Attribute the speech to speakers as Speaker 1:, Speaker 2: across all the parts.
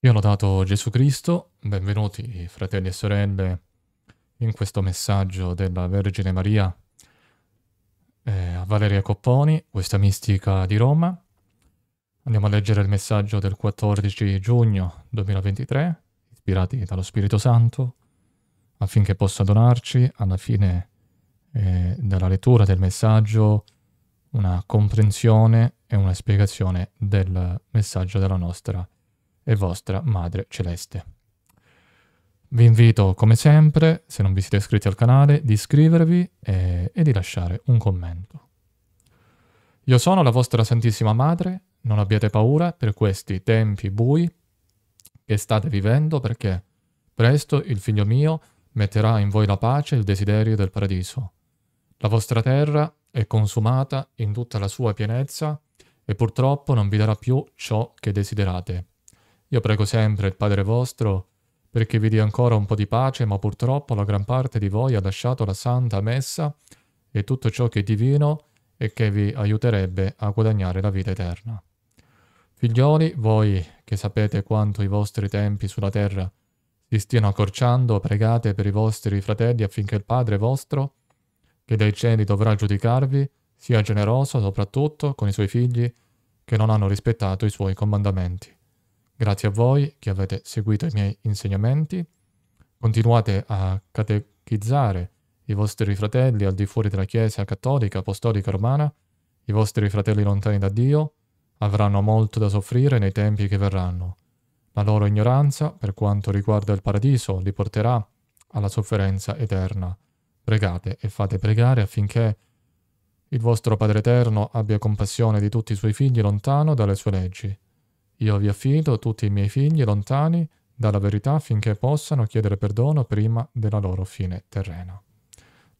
Speaker 1: Io ho notato Gesù Cristo, benvenuti fratelli e sorelle in questo messaggio della Vergine Maria eh, a Valeria Copponi, questa mistica di Roma. Andiamo a leggere il messaggio del 14 giugno 2023, ispirati dallo Spirito Santo, affinché possa donarci alla fine eh, della lettura del messaggio una comprensione e una spiegazione del messaggio della nostra e vostra Madre Celeste. Vi invito, come sempre, se non vi siete iscritti al canale, di iscrivervi e, e di lasciare un commento. Io sono la vostra Santissima Madre, non abbiate paura per questi tempi bui che state vivendo perché presto il Figlio mio metterà in voi la pace e il desiderio del paradiso. La vostra terra è consumata in tutta la sua pienezza e purtroppo non vi darà più ciò che desiderate. Io prego sempre il Padre vostro perché vi dia ancora un po' di pace, ma purtroppo la gran parte di voi ha lasciato la santa messa e tutto ciò che è divino e che vi aiuterebbe a guadagnare la vita eterna. Figlioli, voi che sapete quanto i vostri tempi sulla terra si stiano accorciando, pregate per i vostri fratelli affinché il Padre vostro, che dai cieli dovrà giudicarvi, sia generoso soprattutto con i suoi figli che non hanno rispettato i suoi comandamenti. Grazie a voi che avete seguito i miei insegnamenti. Continuate a catechizzare i vostri fratelli al di fuori della Chiesa cattolica, apostolica romana. I vostri fratelli lontani da Dio avranno molto da soffrire nei tempi che verranno. La loro ignoranza, per quanto riguarda il paradiso, li porterà alla sofferenza eterna. Pregate e fate pregare affinché il vostro Padre Eterno abbia compassione di tutti i suoi figli lontano dalle sue leggi io vi affido tutti i miei figli lontani dalla verità finché possano chiedere perdono prima della loro fine terrena.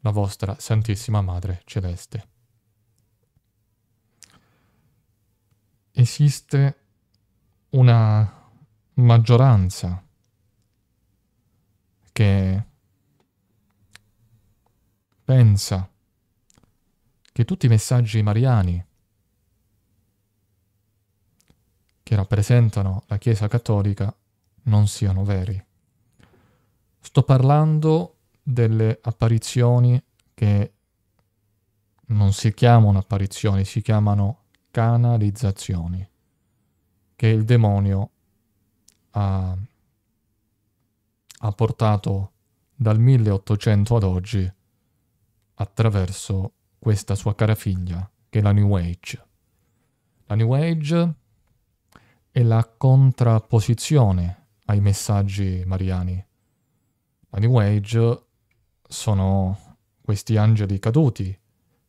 Speaker 1: La vostra Santissima Madre Celeste. Esiste una maggioranza che pensa che tutti i messaggi mariani che rappresentano la Chiesa Cattolica non siano veri. Sto parlando delle apparizioni che non si chiamano apparizioni, si chiamano canalizzazioni, che il demonio ha, ha portato dal 1800 ad oggi attraverso questa sua cara figlia, che è la New Age. La New Age è la contrapposizione ai messaggi mariani. La New Age sono questi angeli caduti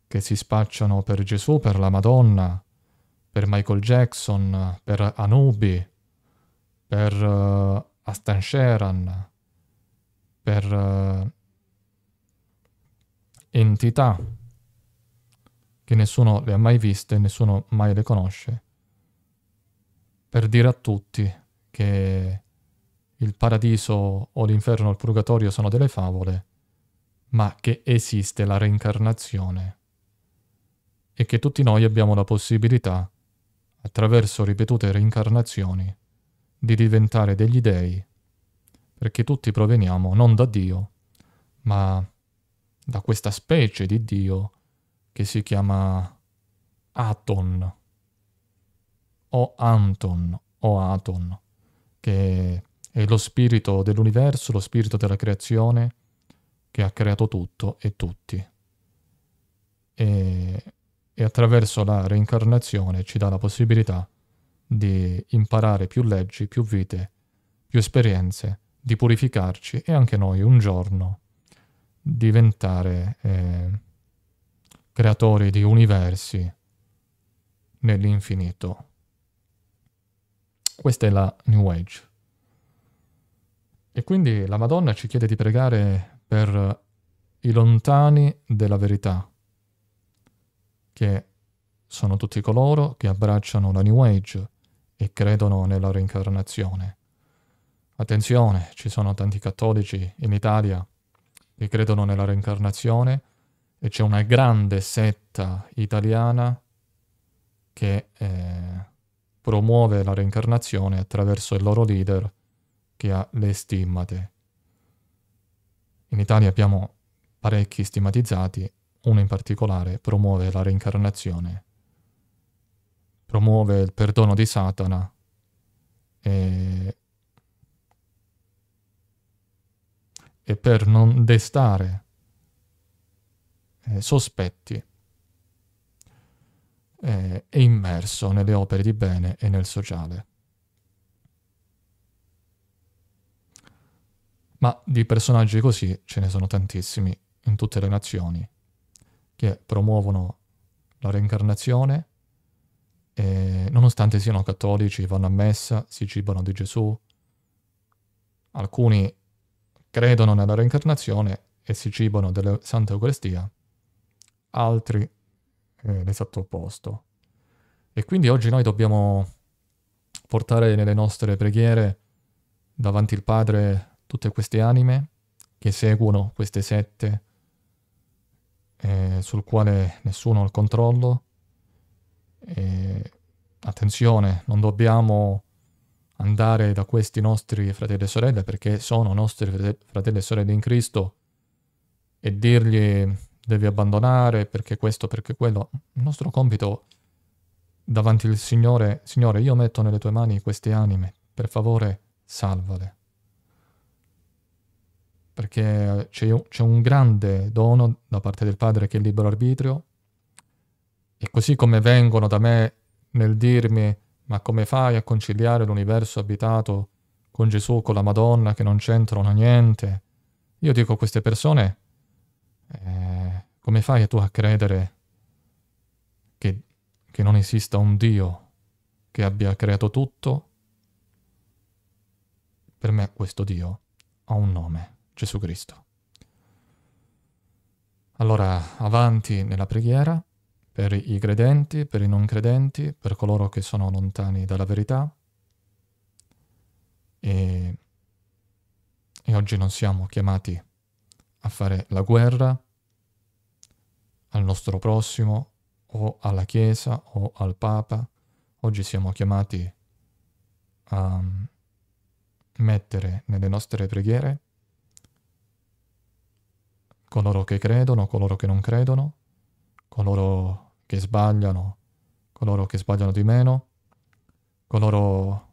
Speaker 1: che si spacciano per Gesù, per la Madonna, per Michael Jackson, per Anubi, per uh, Astan Sheran, per uh, entità che nessuno le ha mai viste, nessuno mai le conosce per dire a tutti che il paradiso o l'inferno o il purgatorio sono delle favole, ma che esiste la reincarnazione e che tutti noi abbiamo la possibilità, attraverso ripetute reincarnazioni, di diventare degli dei, perché tutti proveniamo non da Dio, ma da questa specie di Dio che si chiama Aton o Anton o Aton, che è lo spirito dell'universo, lo spirito della creazione che ha creato tutto e tutti. E, e attraverso la reincarnazione ci dà la possibilità di imparare più leggi, più vite, più esperienze, di purificarci e anche noi un giorno diventare eh, creatori di universi nell'infinito. Questa è la New Age. E quindi la Madonna ci chiede di pregare per i lontani della verità, che sono tutti coloro che abbracciano la New Age e credono nella reincarnazione. Attenzione, ci sono tanti cattolici in Italia che credono nella reincarnazione e c'è una grande setta italiana che... Eh, promuove la reincarnazione attraverso il loro leader che ha le stimmate. In Italia abbiamo parecchi stigmatizzati, uno in particolare promuove la reincarnazione, promuove il perdono di Satana e, e per non destare eh, sospetti eh, è immerso nelle opere di bene e nel sociale. Ma di personaggi così ce ne sono tantissimi in tutte le nazioni, che promuovono la reincarnazione e nonostante siano cattolici, vanno a messa, si cibano di Gesù. Alcuni credono nella reincarnazione e si cibano della Santa Eucaristia, altri l'esatto eh, opposto. E quindi oggi noi dobbiamo portare nelle nostre preghiere davanti al Padre tutte queste anime che seguono queste sette eh, sul quale nessuno ha il controllo. E, attenzione, non dobbiamo andare da questi nostri fratelli e sorelle perché sono nostri fratelli e sorelle in Cristo e dirgli devi abbandonare perché questo, perché quello. Il nostro compito davanti al Signore, Signore, io metto nelle tue mani queste anime, per favore salvale. Perché c'è, c'è un grande dono da parte del Padre che è il libero arbitrio, e così come vengono da me nel dirmi, ma come fai a conciliare l'universo abitato con Gesù, con la Madonna, che non c'entrano niente? Io dico a queste persone, eh, come fai tu a credere che, che non esista un Dio che abbia creato tutto? Per me questo Dio ha un nome, Gesù Cristo. Allora, avanti nella preghiera per i credenti, per i non credenti, per coloro che sono lontani dalla verità. E, e oggi non siamo chiamati a fare la guerra, al nostro prossimo o alla Chiesa o al Papa. Oggi siamo chiamati a mettere nelle nostre preghiere coloro che credono, coloro che non credono, coloro che sbagliano, coloro che sbagliano di meno, coloro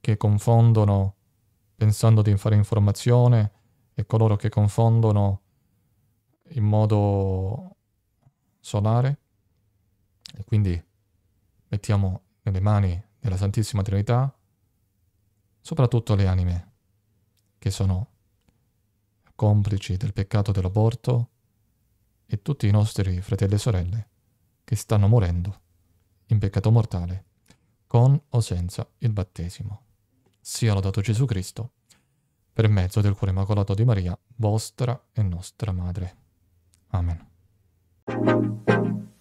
Speaker 1: che confondono pensando di fare informazione e coloro che confondono in modo solare e quindi mettiamo nelle mani della Santissima Trinità soprattutto le anime che sono complici del peccato dell'aborto e tutti i nostri fratelli e sorelle che stanno morendo in peccato mortale con o senza il battesimo. Sia lodato Gesù Cristo per mezzo del cuore immacolato di Maria, vostra e nostra madre. Amen. Thank you.